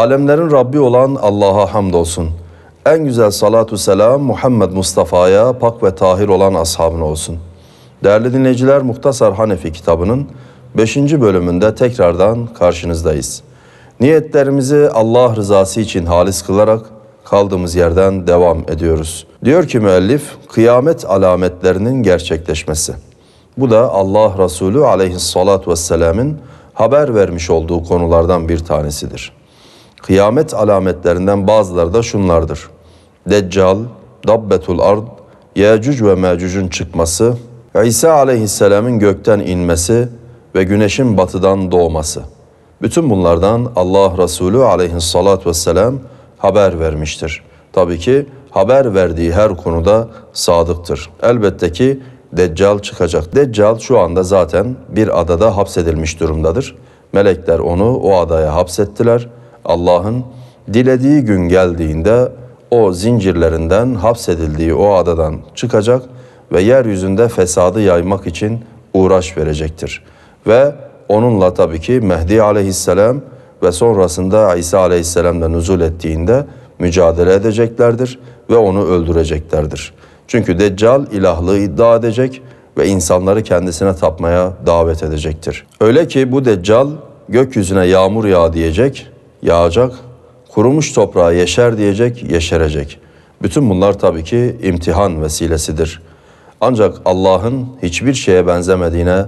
Alemlerin Rabbi olan Allah'a hamdolsun. En güzel salatu selam Muhammed Mustafa'ya pak ve tahir olan ashabına olsun. Değerli dinleyiciler Muhtasar Hanefi kitabının 5. bölümünde tekrardan karşınızdayız. Niyetlerimizi Allah rızası için halis kılarak kaldığımız yerden devam ediyoruz. Diyor ki müellif kıyamet alametlerinin gerçekleşmesi. Bu da Allah Resulü aleyhissalatu vesselam'ın haber vermiş olduğu konulardan bir tanesidir. Kıyamet alametlerinden bazıları da şunlardır. Deccal, Dabbetul Ard, Yecüc ve Mecüc'ün çıkması, İsa aleyhisselamın gökten inmesi ve güneşin batıdan doğması. Bütün bunlardan Allah Resulü aleyhissalatü vesselam haber vermiştir. Tabii ki haber verdiği her konuda sadıktır. Elbette ki Deccal çıkacak. Deccal şu anda zaten bir adada hapsedilmiş durumdadır. Melekler onu o adaya hapsettiler Allah'ın dilediği gün geldiğinde o zincirlerinden hapsedildiği o adadan çıkacak ve yeryüzünde fesadı yaymak için uğraş verecektir. Ve onunla tabii ki Mehdi aleyhisselam ve sonrasında İsa aleyhisselam da nüzul ettiğinde mücadele edeceklerdir ve onu öldüreceklerdir. Çünkü Deccal ilahlığı iddia edecek ve insanları kendisine tapmaya davet edecektir. Öyle ki bu Deccal gökyüzüne yağmur yağ diyecek yağacak, kurumuş toprağa yeşer diyecek, yeşerecek. Bütün bunlar tabii ki imtihan vesilesidir. Ancak Allah'ın hiçbir şeye benzemediğine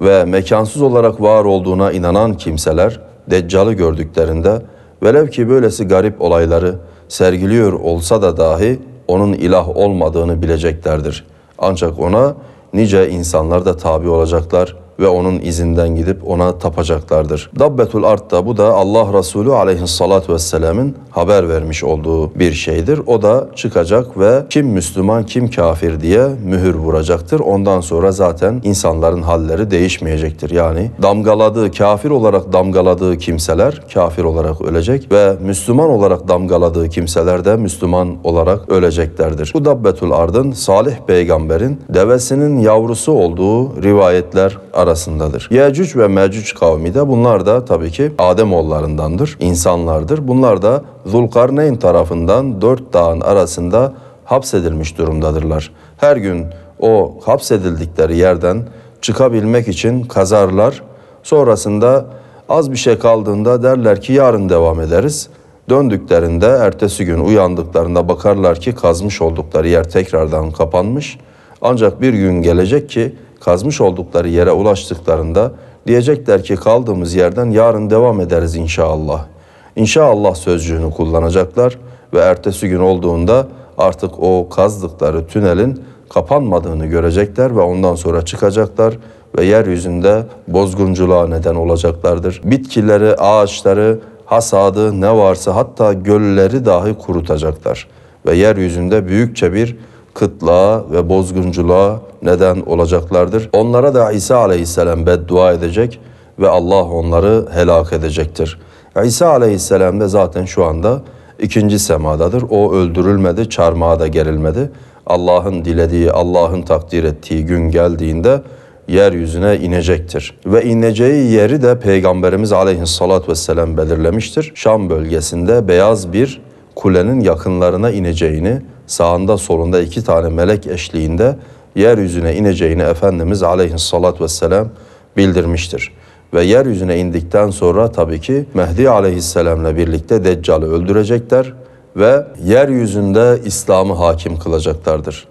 ve mekansız olarak var olduğuna inanan kimseler Deccal'ı gördüklerinde velev ki böylesi garip olayları sergiliyor olsa da dahi onun ilah olmadığını bileceklerdir. Ancak ona nice insanlar da tabi olacaklar.'' ve onun izinden gidip ona tapacaklardır. Dabbetul Art da bu da Allah Resulü aleyhissalatü vesselamın haber vermiş olduğu bir şeydir. O da çıkacak ve kim Müslüman kim kafir diye mühür vuracaktır. Ondan sonra zaten insanların halleri değişmeyecektir. Yani damgaladığı kafir olarak damgaladığı kimseler kafir olarak ölecek ve Müslüman olarak damgaladığı kimseler de Müslüman olarak öleceklerdir. Bu Dabbetul Ard'ın Salih peygamberin devesinin yavrusu olduğu rivayetler arasındadır. Yecüc ve Mecüc kavmi de bunlar da tabii ki Adem Ademoğullarındandır, insanlardır. Bunlar da Zulkarneyn tarafından dört dağın arasında hapsedilmiş durumdadırlar. Her gün o hapsedildikleri yerden çıkabilmek için kazarlar. Sonrasında az bir şey kaldığında derler ki yarın devam ederiz. Döndüklerinde ertesi gün uyandıklarında bakarlar ki kazmış oldukları yer tekrardan kapanmış. Ancak bir gün gelecek ki kazmış oldukları yere ulaştıklarında diyecekler ki kaldığımız yerden yarın devam ederiz inşallah. İnşallah sözcüğünü kullanacaklar ve ertesi gün olduğunda artık o kazdıkları tünelin kapanmadığını görecekler ve ondan sonra çıkacaklar ve yeryüzünde bozgunculuğa neden olacaklardır. Bitkileri, ağaçları, hasadı ne varsa hatta gölleri dahi kurutacaklar ve yeryüzünde büyükçe bir kıtlığa ve bozgunculuğa neden olacaklardır. Onlara da İsa aleyhisselam beddua edecek ve Allah onları helak edecektir. İsa aleyhisselam da zaten şu anda ikinci semadadır. O öldürülmedi, çarmıha da gerilmedi. Allah'ın dilediği, Allah'ın takdir ettiği gün geldiğinde yeryüzüne inecektir. Ve ineceği yeri de Peygamberimiz aleyhissalatü vesselam belirlemiştir. Şam bölgesinde beyaz bir kulenin yakınlarına ineceğini, sağında solunda iki tane melek eşliğinde yeryüzüne ineceğini Efendimiz aleyhissalatü vesselam bildirmiştir. Ve yeryüzüne indikten sonra tabii ki Mehdi aleyhisselamla birlikte Deccal'ı öldürecekler ve yeryüzünde İslam'ı hakim kılacaklardır.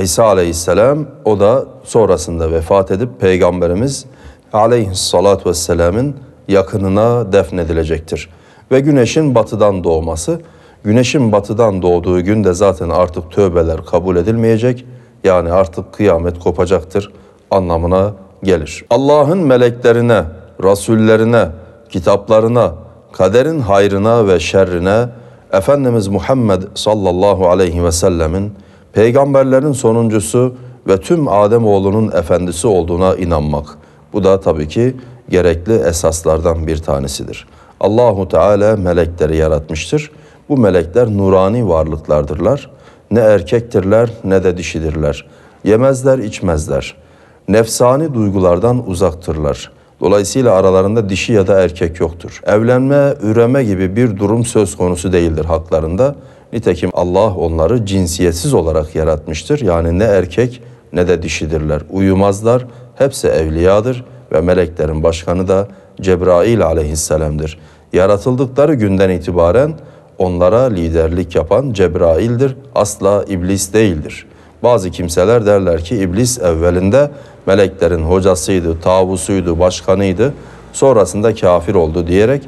İsa aleyhisselam o da sonrasında vefat edip Peygamberimiz aleyhissalatü vesselamın yakınına defnedilecektir. Ve güneşin batıdan doğması Güneşin batıdan doğduğu günde zaten artık tövbeler kabul edilmeyecek. Yani artık kıyamet kopacaktır anlamına gelir. Allah'ın meleklerine, rasullerine, kitaplarına, kaderin hayrına ve şerrine Efendimiz Muhammed sallallahu aleyhi ve sellemin peygamberlerin sonuncusu ve tüm Adem oğlunun efendisi olduğuna inanmak. Bu da tabii ki gerekli esaslardan bir tanesidir. Allahu Teala melekleri yaratmıştır. Bu melekler nurani varlıklardırlar. Ne erkektirler ne de dişidirler. Yemezler içmezler. Nefsani duygulardan uzaktırlar. Dolayısıyla aralarında dişi ya da erkek yoktur. Evlenme, üreme gibi bir durum söz konusu değildir haklarında. Nitekim Allah onları cinsiyetsiz olarak yaratmıştır. Yani ne erkek ne de dişidirler. Uyumazlar, hepsi evliyadır ve meleklerin başkanı da Cebrail aleyhisselam'dır. Yaratıldıkları günden itibaren onlara liderlik yapan Cebrail'dir, asla iblis değildir. Bazı kimseler derler ki iblis evvelinde meleklerin hocasıydı, tavusuydu, başkanıydı, sonrasında kafir oldu diyerek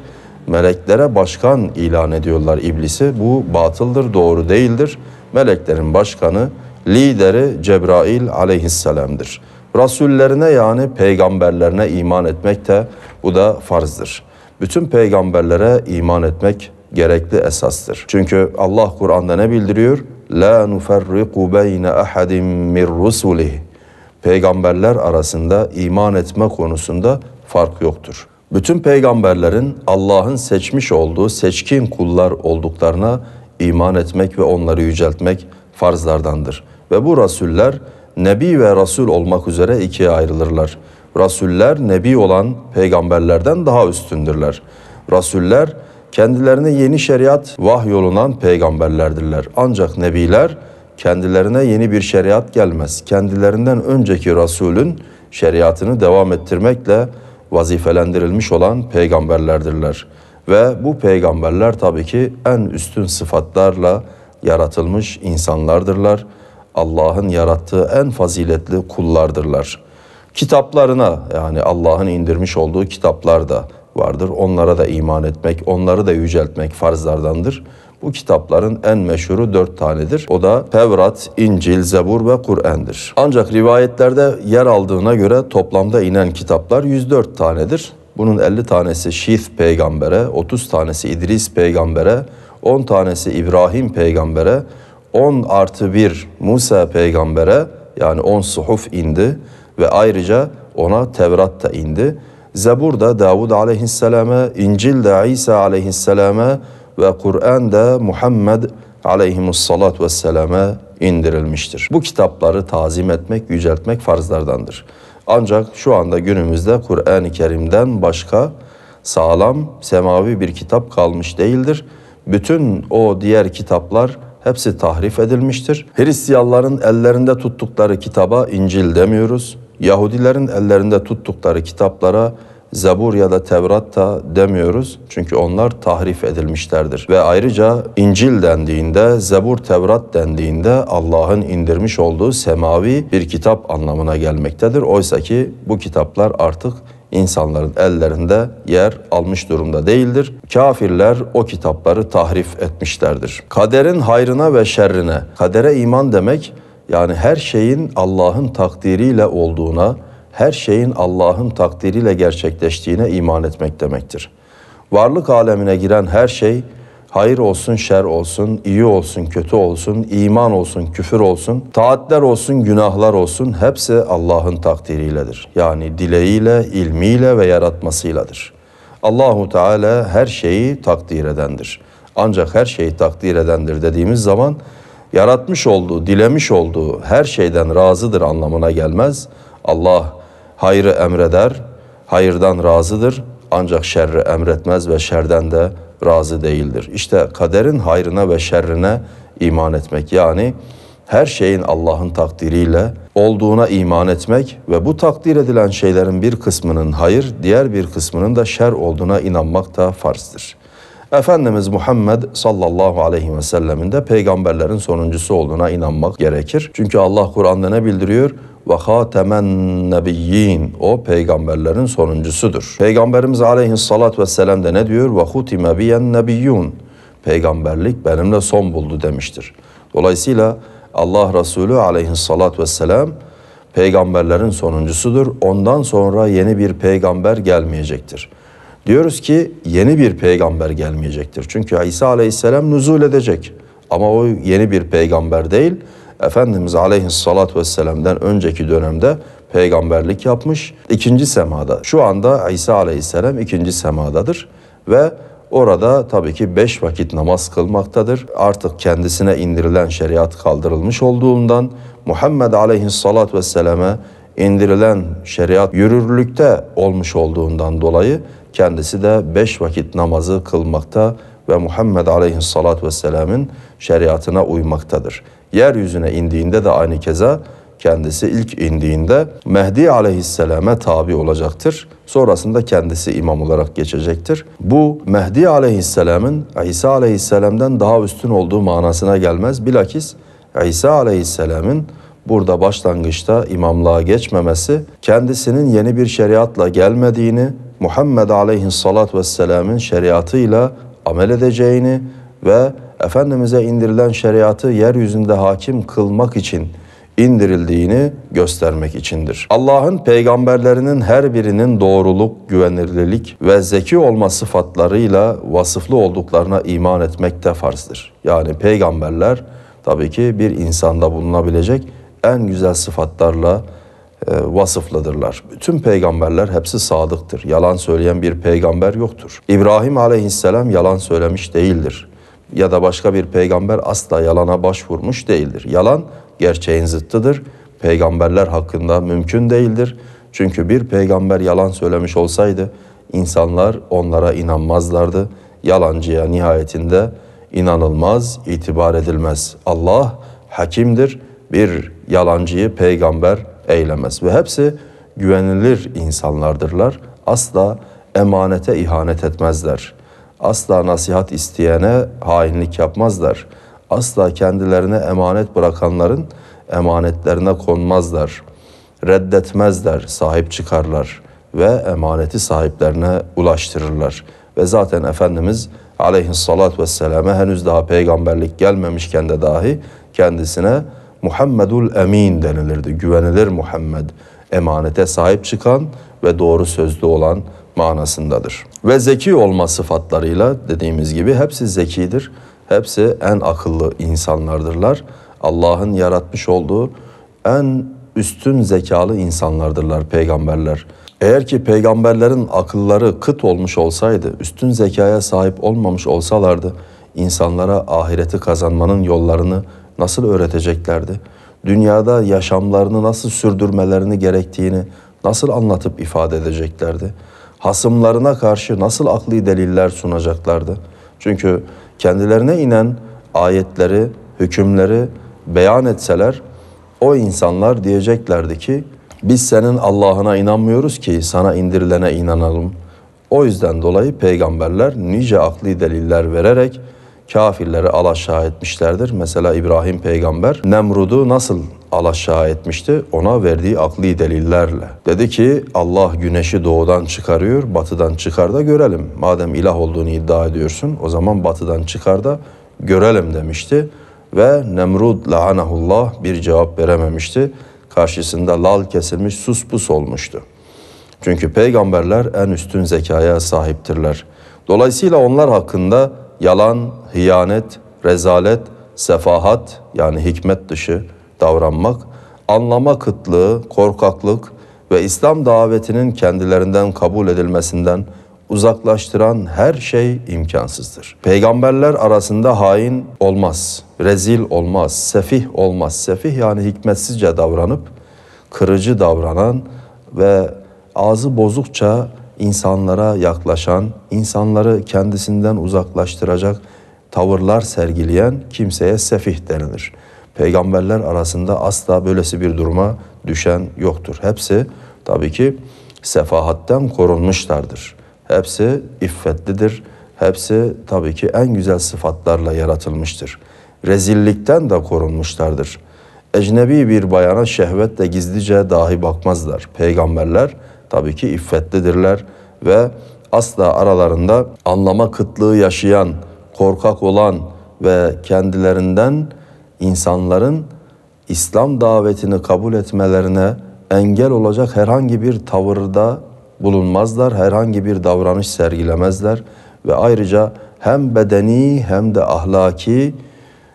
meleklere başkan ilan ediyorlar iblisi. Bu batıldır, doğru değildir. Meleklerin başkanı, lideri Cebrail aleyhisselam'dır. Rasullerine yani peygamberlerine iman etmek de bu da farzdır. Bütün peygamberlere iman etmek gerekli esastır. Çünkü Allah Kur'an'da ne bildiriyor? La nufarriqu beyne ahadin min rusulih. Peygamberler arasında iman etme konusunda fark yoktur. Bütün peygamberlerin Allah'ın seçmiş olduğu seçkin kullar olduklarına iman etmek ve onları yüceltmek farzlardandır. Ve bu rasuller nebi ve rasul olmak üzere ikiye ayrılırlar. Rasuller nebi olan peygamberlerden daha üstündürler. Rasuller Kendilerine yeni şeriat vah yolunan peygamberlerdirler. Ancak nebiler kendilerine yeni bir şeriat gelmez. Kendilerinden önceki Resulün şeriatını devam ettirmekle vazifelendirilmiş olan peygamberlerdirler. Ve bu peygamberler tabii ki en üstün sıfatlarla yaratılmış insanlardırlar. Allah'ın yarattığı en faziletli kullardırlar. Kitaplarına yani Allah'ın indirmiş olduğu kitaplarda vardır. Onlara da iman etmek, onları da yüceltmek farzlardandır. Bu kitapların en meşhuru dört tanedir. O da Tevrat, İncil, Zebur ve Kur'an'dır. Ancak rivayetlerde yer aldığına göre toplamda inen kitaplar 104 tanedir. Bunun 50 tanesi Şith peygambere, 30 tanesi İdris peygambere, 10 tanesi İbrahim peygambere, 10 artı 1 Musa peygambere yani 10 suhuf indi ve ayrıca ona Tevrat da indi. Zabur'da Davud aleyhisselama, İncil'de İsa aleyhisselama ve Kur'an'da Muhammed aleyhimussalatu vesselama indirilmiştir. Bu kitapları tazim etmek, yüceltmek farzlardandır. Ancak şu anda günümüzde Kur'an-ı Kerim'den başka sağlam, semavi bir kitap kalmış değildir. Bütün o diğer kitaplar hepsi tahrif edilmiştir. Hristiyanların ellerinde tuttukları kitaba İncil demiyoruz. Yahudilerin ellerinde tuttukları kitaplara Zebur ya da Tevrat da demiyoruz. Çünkü onlar tahrif edilmişlerdir. Ve ayrıca İncil dendiğinde, Zebur Tevrat dendiğinde Allah'ın indirmiş olduğu semavi bir kitap anlamına gelmektedir. Oysa ki bu kitaplar artık insanların ellerinde yer almış durumda değildir. Kafirler o kitapları tahrif etmişlerdir. Kaderin hayrına ve şerrine. Kadere iman demek yani her şeyin Allah'ın takdiriyle olduğuna, her şeyin Allah'ın takdiriyle gerçekleştiğine iman etmek demektir. Varlık alemine giren her şey hayır olsun, şer olsun, iyi olsun, kötü olsun, iman olsun, küfür olsun, taatler olsun, günahlar olsun hepsi Allah'ın takdiriyledir. Yani dileğiyle, ilmiyle ve yaratmasıyladır. Allahu Teala her şeyi takdir edendir. Ancak her şeyi takdir edendir dediğimiz zaman yaratmış olduğu, dilemiş olduğu her şeyden razıdır anlamına gelmez. Allah hayrı emreder, hayırdan razıdır ancak şerri emretmez ve şerden de razı değildir. İşte kaderin hayrına ve şerrine iman etmek yani her şeyin Allah'ın takdiriyle olduğuna iman etmek ve bu takdir edilen şeylerin bir kısmının hayır, diğer bir kısmının da şer olduğuna inanmak da farzdır. Efendimiz Muhammed sallallahu aleyhi ve sellemin de peygamberlerin sonuncusu olduğuna inanmak gerekir. Çünkü Allah Kur'an'da ne bildiriyor? ve hatemen nebiyyin o peygamberlerin sonuncusudur. Peygamberimiz aleyhissalat vesselam de ne diyor? Ve hutime biyen nebiyyun. Peygamberlik benimle son buldu demiştir. Dolayısıyla Allah Resulü aleyhissalat vesselam peygamberlerin sonuncusudur. Ondan sonra yeni bir peygamber gelmeyecektir. Diyoruz ki yeni bir peygamber gelmeyecektir. Çünkü İsa aleyhisselam nüzul edecek. Ama o yeni bir peygamber değil. Efendimiz aleyhissalatü vesselam'dan önceki dönemde peygamberlik yapmış. ikinci semada. Şu anda İsa aleyhisselam ikinci semadadır. Ve Orada tabii ki beş vakit namaz kılmaktadır. Artık kendisine indirilen şeriat kaldırılmış olduğundan Muhammed aleyhissalatü vesselam'e indirilen şeriat yürürlükte olmuş olduğundan dolayı kendisi de beş vakit namazı kılmakta ve Muhammed Aleyhisselatü Vesselam'ın şeriatına uymaktadır. Yeryüzüne indiğinde de aynı keza kendisi ilk indiğinde Mehdi aleyhisselame tabi olacaktır. Sonrasında kendisi imam olarak geçecektir. Bu Mehdi aleyhisselamın İsa aleyhisselamdan daha üstün olduğu manasına gelmez. Bilakis İsa aleyhisselamın burada başlangıçta imamlığa geçmemesi kendisinin yeni bir şeriatla gelmediğini, Muhammed aleyhissalat vesselam'ın şeriatıyla amel edeceğini ve Efendimiz'e indirilen şeriatı yeryüzünde hakim kılmak için indirildiğini göstermek içindir. Allah'ın peygamberlerinin her birinin doğruluk, güvenirlilik ve zeki olma sıfatlarıyla vasıflı olduklarına iman etmek de farzdır. Yani peygamberler tabii ki bir insanda bulunabilecek en güzel sıfatlarla e, vasıfladırlar. Bütün peygamberler hepsi sadıktır. Yalan söyleyen bir peygamber yoktur. İbrahim aleyhisselam yalan söylemiş değildir. Ya da başka bir peygamber asla yalana başvurmuş değildir. Yalan gerçeğin zıttıdır. Peygamberler hakkında mümkün değildir. Çünkü bir peygamber yalan söylemiş olsaydı insanlar onlara inanmazlardı. Yalancıya nihayetinde inanılmaz, itibar edilmez. Allah hakimdir bir yalancıyı peygamber eylemez. Ve hepsi güvenilir insanlardırlar. Asla emanete ihanet etmezler. Asla nasihat isteyene hainlik yapmazlar. Asla kendilerine emanet bırakanların emanetlerine konmazlar. Reddetmezler, sahip çıkarlar ve emaneti sahiplerine ulaştırırlar. Ve zaten Efendimiz aleyhissalatü vesselam'a henüz daha peygamberlik gelmemişken de dahi kendisine Muhammedul Emin denilirdi. Güvenilir Muhammed emanete sahip çıkan ve doğru sözlü olan manasındadır. Ve zeki olma sıfatlarıyla dediğimiz gibi hepsi zekidir. Hepsi en akıllı insanlardırlar. Allah'ın yaratmış olduğu en üstün zekalı insanlardırlar peygamberler. Eğer ki peygamberlerin akılları kıt olmuş olsaydı, üstün zekaya sahip olmamış olsalardı, insanlara ahireti kazanmanın yollarını nasıl öğreteceklerdi? Dünyada yaşamlarını nasıl sürdürmelerini gerektiğini nasıl anlatıp ifade edeceklerdi? Hasımlarına karşı nasıl akli deliller sunacaklardı? Çünkü kendilerine inen ayetleri, hükümleri beyan etseler o insanlar diyeceklerdi ki biz senin Allah'ına inanmıyoruz ki sana indirilene inanalım. O yüzden dolayı peygamberler nice akli deliller vererek kafirleri alaşağı etmişlerdir. Mesela İbrahim peygamber Nemrud'u nasıl alaşağı etmişti? Ona verdiği akli delillerle. Dedi ki Allah güneşi doğudan çıkarıyor, batıdan çıkar da görelim. Madem ilah olduğunu iddia ediyorsun o zaman batıdan çıkar da görelim demişti. Ve Nemrud la'anahullah bir cevap verememişti. Karşısında lal kesilmiş suspus olmuştu. Çünkü peygamberler en üstün zekaya sahiptirler. Dolayısıyla onlar hakkında yalan, hıyanet, rezalet, sefahat yani hikmet dışı davranmak, anlama kıtlığı, korkaklık ve İslam davetinin kendilerinden kabul edilmesinden uzaklaştıran her şey imkansızdır. Peygamberler arasında hain olmaz, rezil olmaz, sefih olmaz. Sefih yani hikmetsizce davranıp kırıcı davranan ve ağzı bozukça insanlara yaklaşan, insanları kendisinden uzaklaştıracak tavırlar sergileyen kimseye sefih denilir. Peygamberler arasında asla böylesi bir duruma düşen yoktur. Hepsi tabii ki sefahatten korunmuşlardır. Hepsi iffetlidir. Hepsi tabii ki en güzel sıfatlarla yaratılmıştır. Rezillikten de korunmuşlardır. Ecnebi bir bayana şehvetle gizlice dahi bakmazlar. Peygamberler tabii ki iffetlidirler ve asla aralarında anlama kıtlığı yaşayan, korkak olan ve kendilerinden insanların İslam davetini kabul etmelerine engel olacak herhangi bir tavırda bulunmazlar, herhangi bir davranış sergilemezler ve ayrıca hem bedeni hem de ahlaki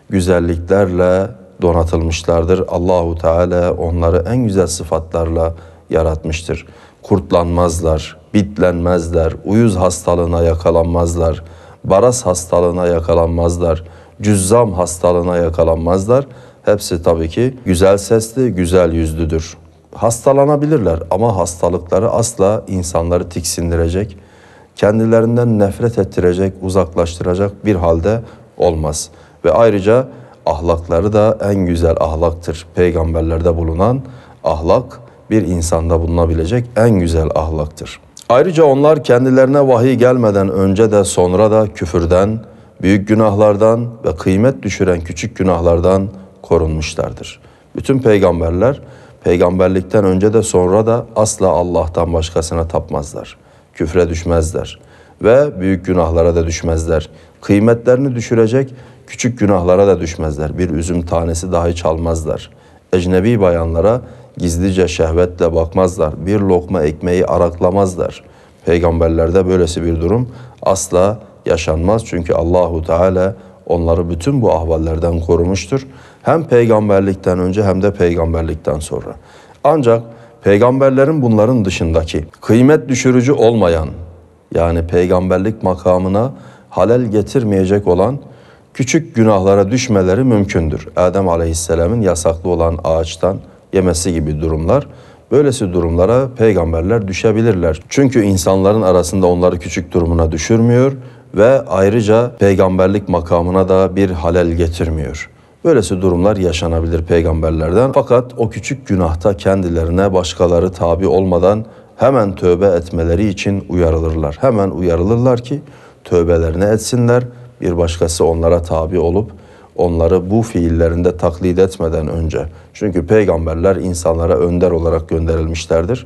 güzelliklerle donatılmışlardır. Allahu Teala onları en güzel sıfatlarla yaratmıştır kurtlanmazlar, bitlenmezler, uyuz hastalığına yakalanmazlar, baras hastalığına yakalanmazlar, cüzzam hastalığına yakalanmazlar. Hepsi tabii ki güzel sesli, güzel yüzlüdür. Hastalanabilirler ama hastalıkları asla insanları tiksindirecek, kendilerinden nefret ettirecek, uzaklaştıracak bir halde olmaz. Ve ayrıca ahlakları da en güzel ahlaktır. Peygamberlerde bulunan ahlak bir insanda bulunabilecek en güzel ahlaktır. Ayrıca onlar kendilerine vahiy gelmeden önce de sonra da küfürden, büyük günahlardan ve kıymet düşüren küçük günahlardan korunmuşlardır. Bütün peygamberler peygamberlikten önce de sonra da asla Allah'tan başkasına tapmazlar. Küfre düşmezler ve büyük günahlara da düşmezler. Kıymetlerini düşürecek küçük günahlara da düşmezler. Bir üzüm tanesi dahi çalmazlar. Ecnebi bayanlara gizlice şehvetle bakmazlar. Bir lokma ekmeği araklamazlar. Peygamberlerde böylesi bir durum asla yaşanmaz. Çünkü Allahu Teala onları bütün bu ahvallerden korumuştur. Hem peygamberlikten önce hem de peygamberlikten sonra. Ancak peygamberlerin bunların dışındaki kıymet düşürücü olmayan yani peygamberlik makamına halel getirmeyecek olan küçük günahlara düşmeleri mümkündür. Adem Aleyhisselam'ın yasaklı olan ağaçtan yemesi gibi durumlar. Böylesi durumlara peygamberler düşebilirler. Çünkü insanların arasında onları küçük durumuna düşürmüyor ve ayrıca peygamberlik makamına da bir halel getirmiyor. Böylesi durumlar yaşanabilir peygamberlerden. Fakat o küçük günahta kendilerine başkaları tabi olmadan hemen tövbe etmeleri için uyarılırlar. Hemen uyarılırlar ki tövbelerini etsinler. Bir başkası onlara tabi olup onları bu fiillerinde taklit etmeden önce. Çünkü peygamberler insanlara önder olarak gönderilmişlerdir.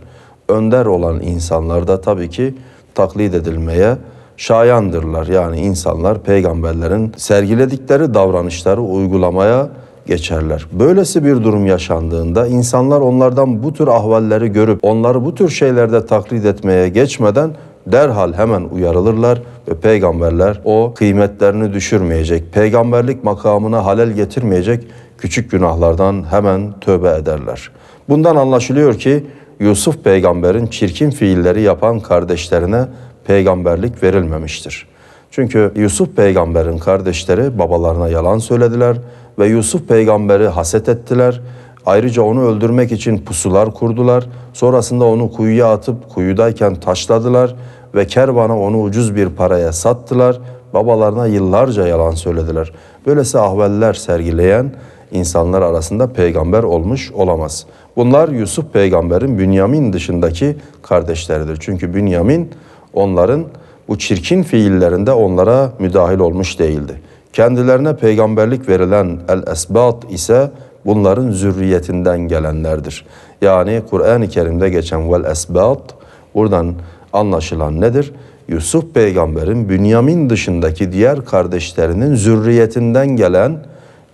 Önder olan insanlar da tabii ki taklit edilmeye şayandırlar. Yani insanlar peygamberlerin sergiledikleri davranışları uygulamaya geçerler. Böylesi bir durum yaşandığında insanlar onlardan bu tür ahvalleri görüp onları bu tür şeylerde taklit etmeye geçmeden derhal hemen uyarılırlar ve peygamberler o kıymetlerini düşürmeyecek, peygamberlik makamına halel getirmeyecek küçük günahlardan hemen tövbe ederler. Bundan anlaşılıyor ki Yusuf peygamberin çirkin fiilleri yapan kardeşlerine peygamberlik verilmemiştir. Çünkü Yusuf peygamberin kardeşleri babalarına yalan söylediler ve Yusuf peygamberi haset ettiler. Ayrıca onu öldürmek için pusular kurdular. Sonrasında onu kuyuya atıp kuyudayken taşladılar ve kervana onu ucuz bir paraya sattılar. Babalarına yıllarca yalan söylediler. Böylesi ahveller sergileyen insanlar arasında peygamber olmuş olamaz. Bunlar Yusuf peygamberin Bünyamin dışındaki kardeşleridir. Çünkü Bünyamin onların bu çirkin fiillerinde onlara müdahil olmuş değildi. Kendilerine peygamberlik verilen el-esbat ise bunların zürriyetinden gelenlerdir. Yani Kur'an-ı Kerim'de geçen vel-esbat buradan Anlaşılan nedir? Yusuf peygamberin Bünyamin dışındaki diğer kardeşlerinin zürriyetinden gelen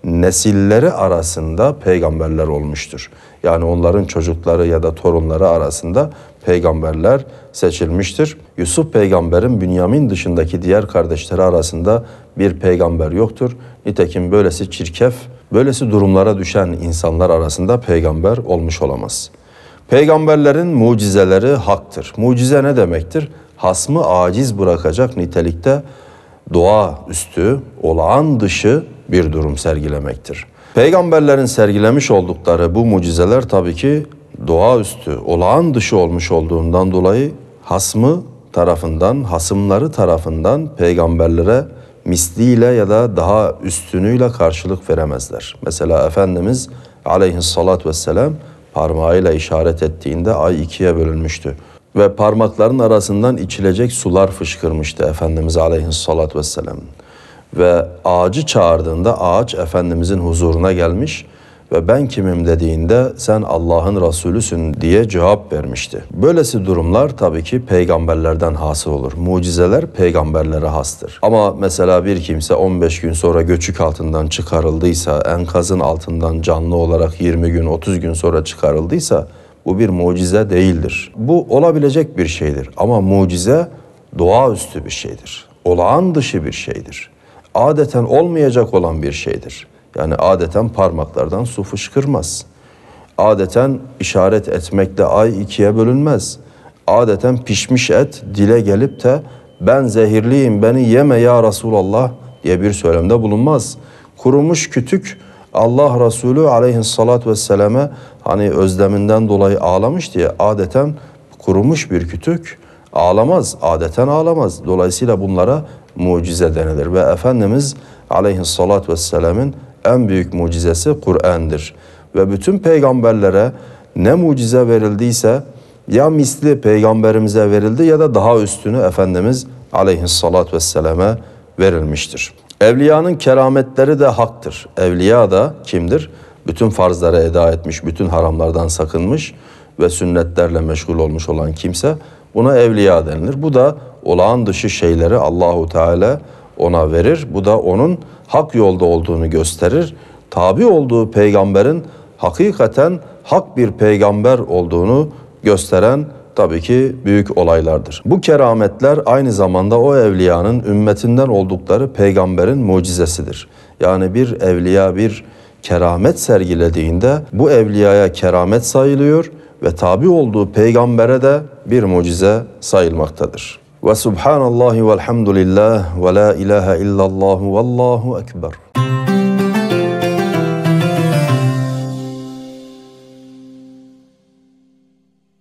nesilleri arasında peygamberler olmuştur. Yani onların çocukları ya da torunları arasında peygamberler seçilmiştir. Yusuf peygamberin Bünyamin dışındaki diğer kardeşleri arasında bir peygamber yoktur. Nitekim böylesi çirkef, böylesi durumlara düşen insanlar arasında peygamber olmuş olamaz.'' Peygamberlerin mucizeleri haktır. Mucize ne demektir? Hasmı aciz bırakacak nitelikte doğa üstü, olağan dışı bir durum sergilemektir. Peygamberlerin sergilemiş oldukları bu mucizeler tabii ki doğaüstü, olağan dışı olmuş olduğundan dolayı hasmı tarafından, hasımları tarafından peygamberlere misliyle ya da daha üstünüyle karşılık veremezler. Mesela Efendimiz aleyhissalatü vesselam parmağıyla işaret ettiğinde ay ikiye bölünmüştü. Ve parmakların arasından içilecek sular fışkırmıştı Efendimiz aleyhissalatü vesselam. Ve ağacı çağırdığında ağaç Efendimizin huzuruna gelmiş ve ben kimim dediğinde sen Allah'ın Resulüsün diye cevap vermişti. Böylesi durumlar tabii ki peygamberlerden hasıl olur. Mucizeler peygamberlere hastır. Ama mesela bir kimse 15 gün sonra göçük altından çıkarıldıysa, enkazın altından canlı olarak 20 gün 30 gün sonra çıkarıldıysa bu bir mucize değildir. Bu olabilecek bir şeydir ama mucize doğaüstü bir şeydir. Olağan dışı bir şeydir. Adeten olmayacak olan bir şeydir. Yani adeten parmaklardan su fışkırmaz. Adeten işaret etmekle ay ikiye bölünmez. Adeten pişmiş et dile gelip de ben zehirliyim beni yeme ya Resulallah diye bir söylemde bulunmaz. Kurumuş kütük Allah Resulü aleyhissalatü vesselame hani özleminden dolayı ağlamış diye adeten kurumuş bir kütük ağlamaz, adeten ağlamaz. Dolayısıyla bunlara mucize denilir ve Efendimiz aleyhissalatü vesselamın en büyük mucizesi Kur'an'dır. Ve bütün peygamberlere ne mucize verildiyse ya misli peygamberimize verildi ya da daha üstünü Efendimiz aleyhissalatü vesselame verilmiştir. Evliyanın kerametleri de haktır. Evliya da kimdir? Bütün farzlara eda etmiş, bütün haramlardan sakınmış ve sünnetlerle meşgul olmuş olan kimse buna evliya denilir. Bu da olağan dışı şeyleri Allahu Teala ona verir. Bu da onun hak yolda olduğunu gösterir. Tabi olduğu peygamberin hakikaten hak bir peygamber olduğunu gösteren tabii ki büyük olaylardır. Bu kerametler aynı zamanda o evliyanın ümmetinden oldukları peygamberin mucizesidir. Yani bir evliya bir keramet sergilediğinde bu evliyaya keramet sayılıyor ve tabi olduğu peygambere de bir mucize sayılmaktadır. وسبحان الله والحمد لله ولا اله الا الله والله اكبر